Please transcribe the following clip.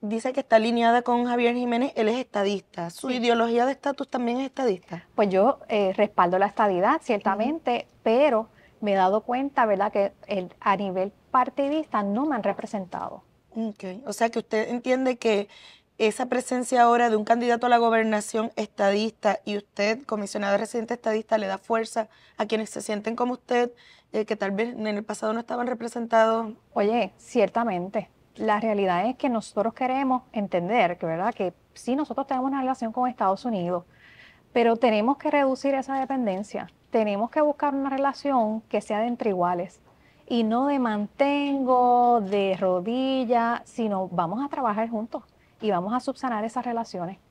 dice que está alineada con Javier Jiménez, él es estadista. ¿Su ideología de estatus también es estadista? Pues yo eh, respaldo la estadidad, ciertamente, pero me he dado cuenta, ¿verdad?, que a nivel partidista no me han representado. Okay. O sea que usted entiende que esa presencia ahora de un candidato a la gobernación estadista y usted, comisionada residente estadista, le da fuerza a quienes se sienten como usted, eh, que tal vez en el pasado no estaban representados. Oye, ciertamente, la realidad es que nosotros queremos entender que, ¿verdad? que sí, nosotros tenemos una relación con Estados Unidos, pero tenemos que reducir esa dependencia. Tenemos que buscar una relación que sea de entre iguales y no de mantengo, de rodilla, sino vamos a trabajar juntos y vamos a subsanar esas relaciones.